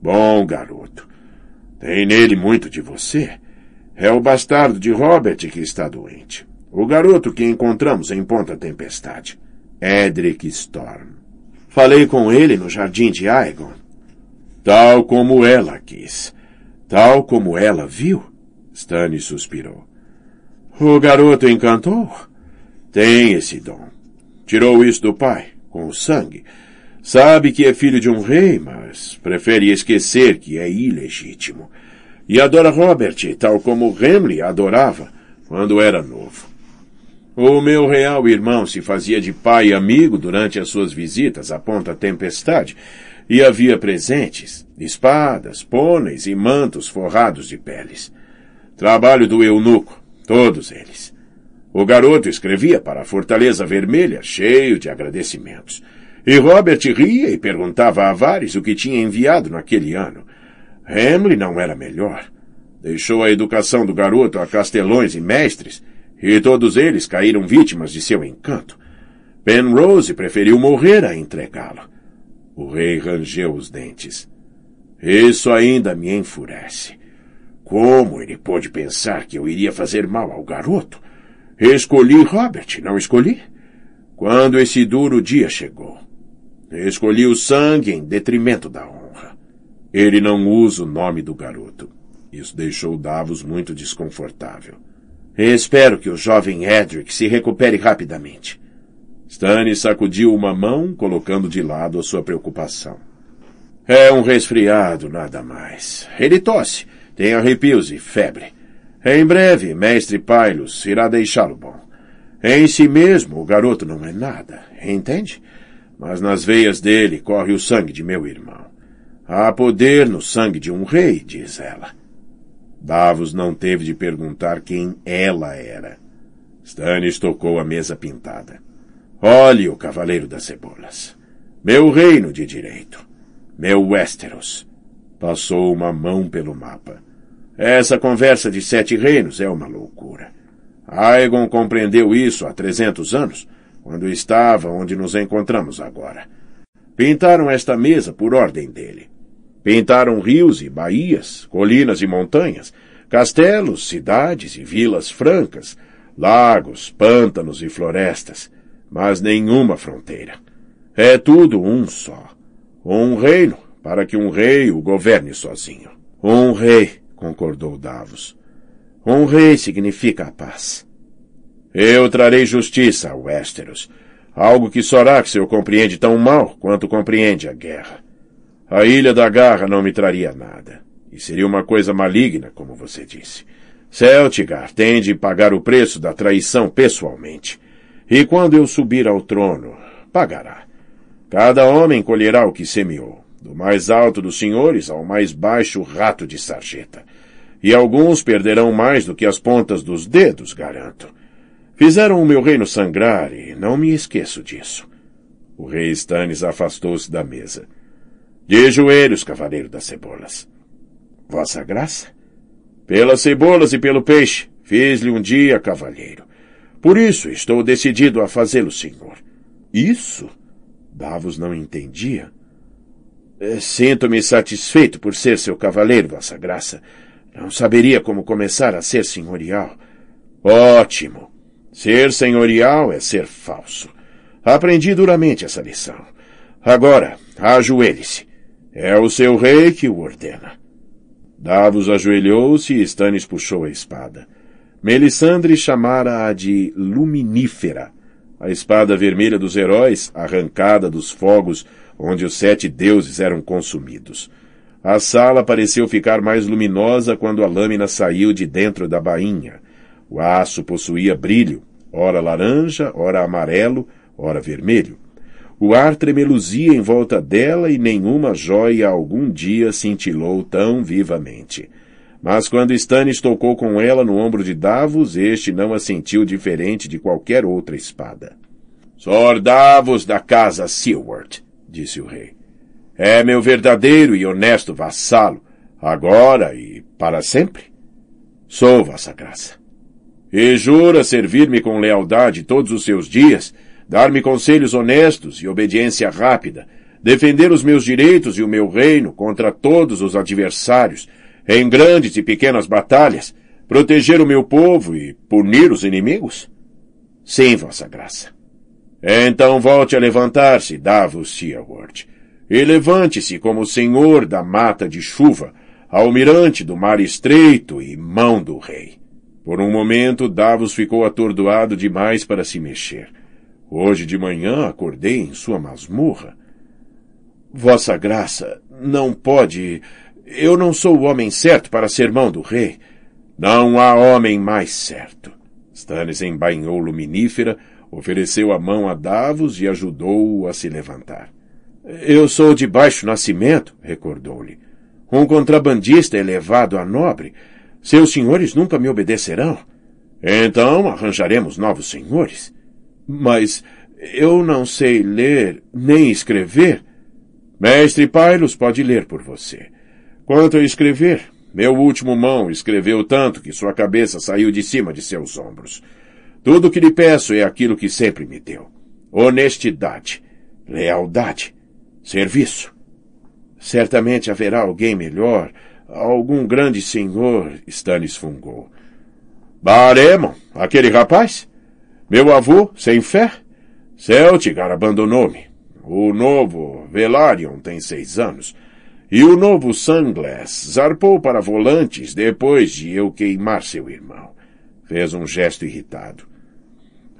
Bom garoto. Tem nele muito de você. É o bastardo de Robert que está doente. O garoto que encontramos em Ponta Tempestade. Edric Storm. Falei com ele no jardim de Aegon. Tal como ela quis. Tal como ela viu. Stannis suspirou. O garoto encantou? Tem esse dom. Tirou isso do pai, com o sangue. Sabe que é filho de um rei, mas prefere esquecer que é ilegítimo. E adora Robert, tal como Hamley adorava quando era novo. O meu real irmão se fazia de pai e amigo durante as suas visitas à Ponta Tempestade, e havia presentes, espadas, pôneis e mantos forrados de peles. Trabalho do eunuco, Todos eles. O garoto escrevia para a Fortaleza Vermelha, cheio de agradecimentos. E Robert ria e perguntava a Vares o que tinha enviado naquele ano. Hamlin não era melhor. Deixou a educação do garoto a castelões e mestres, e todos eles caíram vítimas de seu encanto. Penrose preferiu morrer a entregá-lo. O rei rangeu os dentes. Isso ainda me enfurece. Como ele pôde pensar que eu iria fazer mal ao garoto? Escolhi Robert, não escolhi? Quando esse duro dia chegou, escolhi o sangue em detrimento da honra. Ele não usa o nome do garoto. Isso deixou Davos muito desconfortável. Espero que o jovem Edric se recupere rapidamente. Stanley sacudiu uma mão, colocando de lado a sua preocupação. É um resfriado, nada mais. Ele tosse tem arrepios e febre. Em breve, mestre Pylos irá deixá-lo bom. Em si mesmo, o garoto não é nada, entende? Mas nas veias dele corre o sangue de meu irmão. Há poder no sangue de um rei, diz ela. Davos não teve de perguntar quem ela era. Stannis tocou a mesa pintada. Olhe o Cavaleiro das Cebolas. Meu reino de direito. Meu Westeros. Passou uma mão pelo mapa. Essa conversa de sete reinos é uma loucura. Aegon compreendeu isso há trezentos anos, quando estava onde nos encontramos agora. Pintaram esta mesa por ordem dele. Pintaram rios e baías, colinas e montanhas, castelos, cidades e vilas francas, lagos, pântanos e florestas, mas nenhuma fronteira. É tudo um só. Um reino para que um rei o governe sozinho. Um rei, concordou Davos. Um rei significa a paz. Eu trarei justiça a Westeros, algo que Soraxel compreende tão mal quanto compreende a guerra. A Ilha da Garra não me traria nada, e seria uma coisa maligna, como você disse. Celtigar tem de pagar o preço da traição pessoalmente. E quando eu subir ao trono, pagará. Cada homem colherá o que semeou do mais alto dos senhores ao mais baixo rato de sarjeta. E alguns perderão mais do que as pontas dos dedos, garanto. Fizeram o meu reino sangrar e não me esqueço disso. O rei Stannis afastou-se da mesa. De joelhos, cavaleiro das cebolas. Vossa graça? Pelas cebolas e pelo peixe, fiz-lhe um dia, cavalheiro. Por isso estou decidido a fazê-lo, senhor. Isso? Davos não entendia. É, sinto-me satisfeito por ser seu cavaleiro, Vossa Graça. Não saberia como começar a ser senhorial. Ótimo! Ser senhorial é ser falso. Aprendi duramente essa lição. Agora, ajoelhe-se. É o seu rei que o ordena. Davos ajoelhou-se e Stannis puxou a espada. Melisandre chamara-a de Luminífera. A espada vermelha dos heróis, arrancada dos fogos onde os sete deuses eram consumidos. A sala pareceu ficar mais luminosa quando a lâmina saiu de dentro da bainha. O aço possuía brilho, ora laranja, ora amarelo, ora vermelho. O ar tremeluzia em volta dela e nenhuma jóia algum dia cintilou tão vivamente. Mas quando Stannis tocou com ela no ombro de Davos, este não a sentiu diferente de qualquer outra espada. Sor Davos da casa Seward, disse o rei. É meu verdadeiro e honesto vassalo, agora e para sempre. Sou vossa graça. E jura servir-me com lealdade todos os seus dias, dar-me conselhos honestos e obediência rápida, defender os meus direitos e o meu reino contra todos os adversários, em grandes e pequenas batalhas, proteger o meu povo e punir os inimigos? Sim, Vossa Graça. Então volte a levantar-se, Davos Seaward, e levante-se como senhor da mata de chuva, almirante do mar estreito e mão do rei. Por um momento, Davos ficou atordoado demais para se mexer. Hoje de manhã acordei em sua masmorra. Vossa Graça, não pode. Eu não sou o homem certo para ser mão do rei. Não há homem mais certo. Stannis embainhou Luminífera, Ofereceu a mão a Davos e ajudou-o a se levantar. Eu sou de baixo nascimento, recordou-lhe. Um contrabandista elevado a nobre. Seus senhores nunca me obedecerão. Então arranjaremos novos senhores. Mas eu não sei ler nem escrever. Mestre Pylos pode ler por você. Quanto a escrever, meu último mão escreveu tanto que sua cabeça saiu de cima de seus ombros. Tudo o que lhe peço é aquilo que sempre me deu: honestidade, lealdade, serviço. Certamente haverá alguém melhor, algum grande senhor, Stannis fungou. Baremon, aquele rapaz? Meu avô, sem fé? Celtigar abandonou-me. O novo Velarion tem seis anos. E o novo Sunglass zarpou para volantes depois de eu queimar seu irmão. Fez um gesto irritado.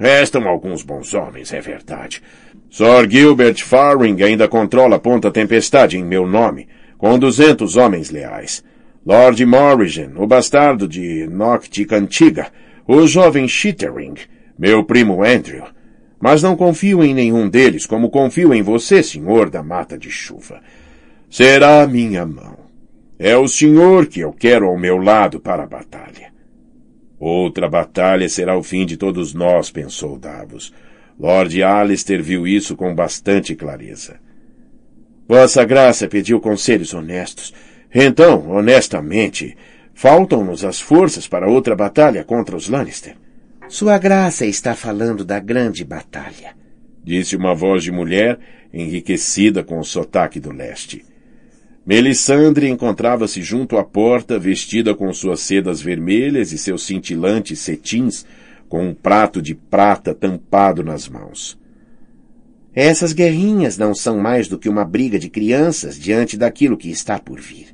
Restam alguns bons homens, é verdade. Sir Gilbert Faring ainda controla a Ponta Tempestade em meu nome, com duzentos homens leais. Lord Morrigan, o bastardo de Nocticantiga, o jovem Chittering, meu primo Andrew. Mas não confio em nenhum deles como confio em você, senhor da mata de chuva. Será minha mão. É o senhor que eu quero ao meu lado para a batalha. Outra batalha será o fim de todos nós, pensou Davos. Lord Alistair viu isso com bastante clareza. Vossa Graça pediu conselhos honestos. Então, honestamente, faltam-nos as forças para outra batalha contra os Lannister. Sua Graça está falando da grande batalha, disse uma voz de mulher, enriquecida com o sotaque do leste. Melisandre encontrava-se junto à porta, vestida com suas sedas vermelhas e seus cintilantes cetins, com um prato de prata tampado nas mãos. Essas guerrinhas não são mais do que uma briga de crianças diante daquilo que está por vir.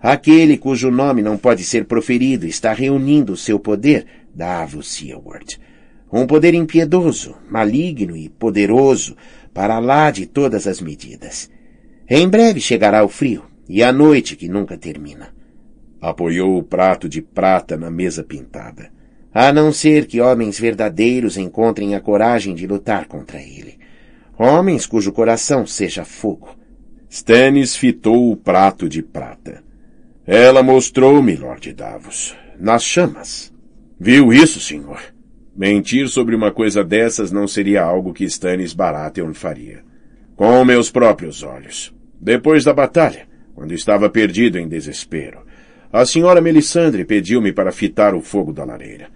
Aquele cujo nome não pode ser proferido está reunindo seu poder, dava-se Seward. Um poder impiedoso, maligno e poderoso, para lá de todas as medidas. Em breve chegará o frio e a noite que nunca termina. Apoiou o prato de prata na mesa pintada. A não ser que homens verdadeiros encontrem a coragem de lutar contra ele. Homens cujo coração seja fogo. Stannis fitou o prato de prata. Ela mostrou-me, Lord Davos, nas chamas. Viu isso, senhor? Mentir sobre uma coisa dessas não seria algo que Stannis Baratheon faria. Com meus próprios olhos. Depois da batalha, quando estava perdido em desespero, a senhora Melissandre pediu-me para fitar o fogo da lareira.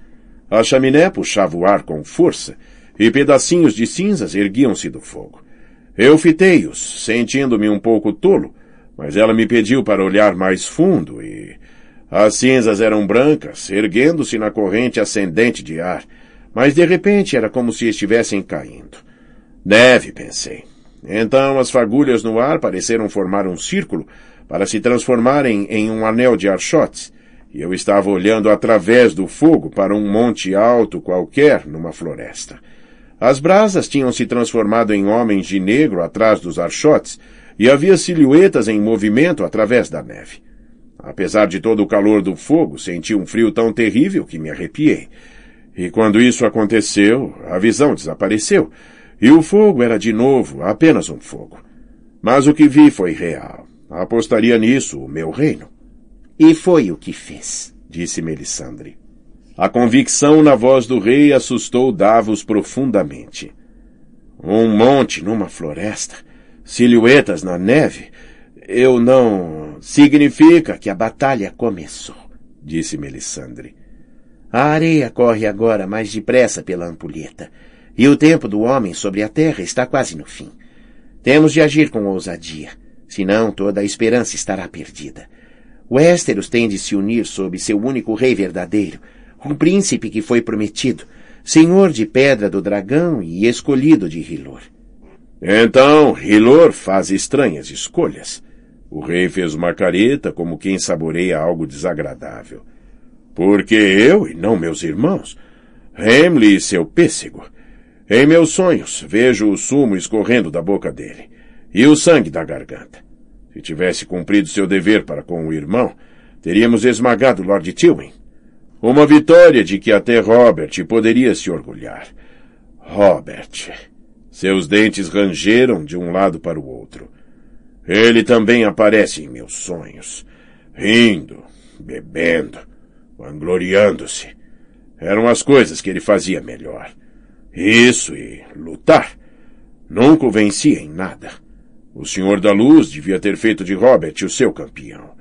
A chaminé puxava o ar com força e pedacinhos de cinzas erguiam-se do fogo. Eu fitei-os, sentindo-me um pouco tolo, mas ela me pediu para olhar mais fundo e. As cinzas eram brancas, erguendo-se na corrente ascendente de ar, mas de repente era como se estivessem caindo. Neve, pensei. Então as fagulhas no ar pareceram formar um círculo para se transformarem em um anel de archotes, e eu estava olhando através do fogo para um monte alto qualquer numa floresta. As brasas tinham se transformado em homens de negro atrás dos archotes, e havia silhuetas em movimento através da neve. Apesar de todo o calor do fogo, senti um frio tão terrível que me arrepiei. E quando isso aconteceu, a visão desapareceu, e o fogo era de novo apenas um fogo. Mas o que vi foi real. Apostaria nisso o meu reino. E foi o que fez, disse Melisandre. A convicção na voz do rei assustou Davos profundamente. Um monte numa floresta, silhuetas na neve. Eu não. Significa que a batalha começou, disse Melisandre. A areia corre agora mais depressa pela ampulheta. E o tempo do homem sobre a terra está quase no fim. Temos de agir com ousadia, senão toda a esperança estará perdida. O Ésteros tem de se unir sob seu único rei verdadeiro, um príncipe que foi prometido, senhor de Pedra do Dragão e escolhido de Hilor. Então, Hilor faz estranhas escolhas. O rei fez uma careta como quem saboreia algo desagradável. Porque eu e não meus irmãos? Remli e seu pêssego. Em meus sonhos, vejo o sumo escorrendo da boca dele e o sangue da garganta. Se tivesse cumprido seu dever para com o irmão, teríamos esmagado Lord Tilwyn. Uma vitória de que até Robert poderia se orgulhar. Robert. Seus dentes rangeram de um lado para o outro. Ele também aparece em meus sonhos, rindo, bebendo, vangloriando-se. Eram as coisas que ele fazia melhor. Isso, e lutar. Não convencia em nada. O Senhor da Luz devia ter feito de Robert o seu campeão.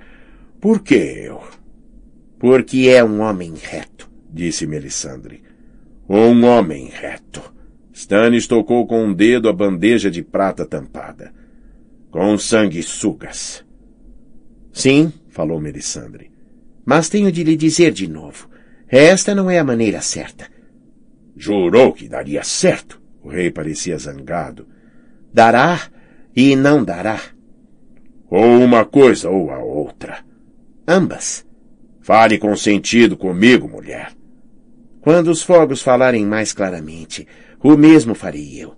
Por que eu? Porque é um homem reto, disse Melisandre. Um homem reto. Stannis tocou com um dedo a bandeja de prata tampada. Com sanguessugas. Sim, falou Melisandre. Mas tenho de lhe dizer de novo. Esta não é a maneira certa. Jurou que daria certo. O rei parecia zangado. Dará e não dará. Ou uma coisa ou a outra. Ambas. Fale com sentido comigo, mulher. Quando os fogos falarem mais claramente, o mesmo farei eu.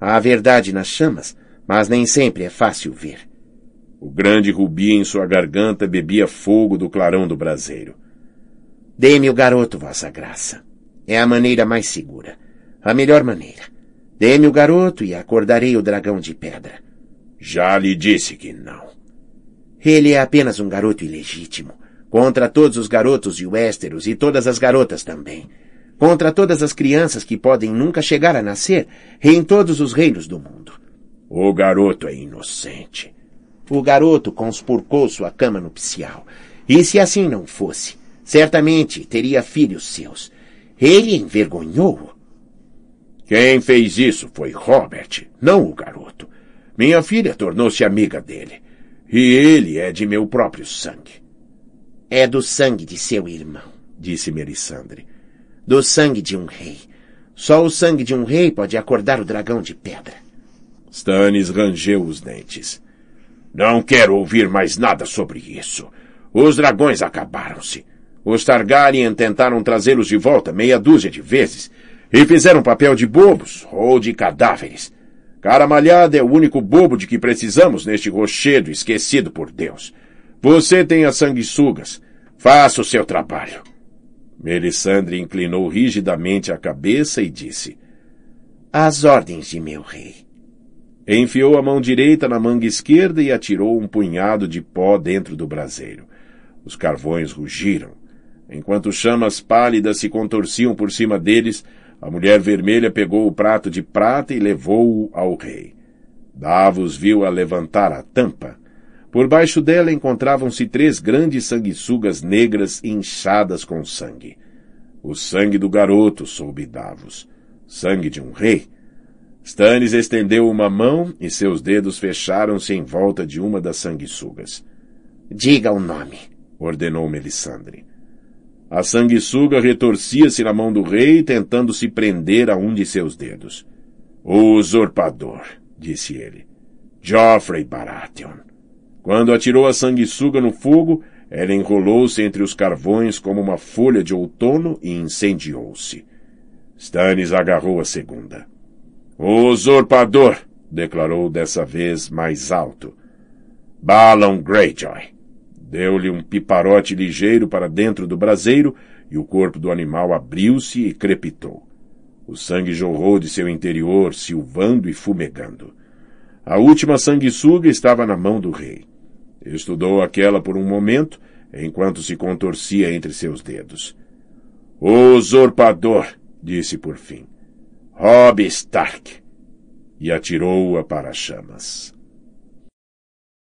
Há verdade nas chamas, mas nem sempre é fácil ver. O grande rubi em sua garganta bebia fogo do clarão do braseiro. Dê-me o garoto, vossa graça. É a maneira mais segura. A melhor maneira. Dê-me o garoto e acordarei o dragão de pedra. Já lhe disse que não. Ele é apenas um garoto ilegítimo. Contra todos os garotos e westeros e todas as garotas também. Contra todas as crianças que podem nunca chegar a nascer em todos os reinos do mundo. O garoto é inocente. O garoto conspurcou sua cama nupcial. E se assim não fosse, certamente teria filhos seus ele envergonhou-o. Quem fez isso foi Robert, não o garoto. Minha filha tornou-se amiga dele. E ele é de meu próprio sangue. É do sangue de seu irmão, disse Melisandre. Do sangue de um rei. Só o sangue de um rei pode acordar o dragão de pedra. Stannis rangeu os dentes. Não quero ouvir mais nada sobre isso. Os dragões acabaram-se. Os Targaryen tentaram trazê-los de volta meia dúzia de vezes e fizeram papel de bobos ou de cadáveres. Cara malhada é o único bobo de que precisamos neste rochedo esquecido por Deus. Você tem as sanguessugas. Faça o seu trabalho. Melisandre inclinou rigidamente a cabeça e disse: As ordens de meu rei. Enfiou a mão direita na manga esquerda e atirou um punhado de pó dentro do braseiro. Os carvões rugiram Enquanto chamas pálidas se contorciam por cima deles, a mulher vermelha pegou o prato de prata e levou-o ao rei. Davos viu-a levantar a tampa. Por baixo dela encontravam-se três grandes sanguessugas negras inchadas com sangue. O sangue do garoto, soube Davos. Sangue de um rei. Stannis estendeu uma mão e seus dedos fecharam-se em volta de uma das sanguessugas. Diga o nome, ordenou Melisandre. A sanguessuga retorcia-se na mão do rei, tentando se prender a um de seus dedos. O usurpador, disse ele. Geoffrey Baratheon. Quando atirou a sanguessuga no fogo, ela enrolou-se entre os carvões como uma folha de outono e incendiou-se. Stannis agarrou a segunda. O usurpador! declarou dessa vez mais alto. Balon Greyjoy. Deu-lhe um piparote ligeiro para dentro do braseiro e o corpo do animal abriu-se e crepitou. O sangue jorrou de seu interior, silvando e fumegando. A última sanguessuga estava na mão do rei. Estudou aquela por um momento, enquanto se contorcia entre seus dedos. O usurpador! disse por fim. Rob Stark! E atirou-a para as chamas.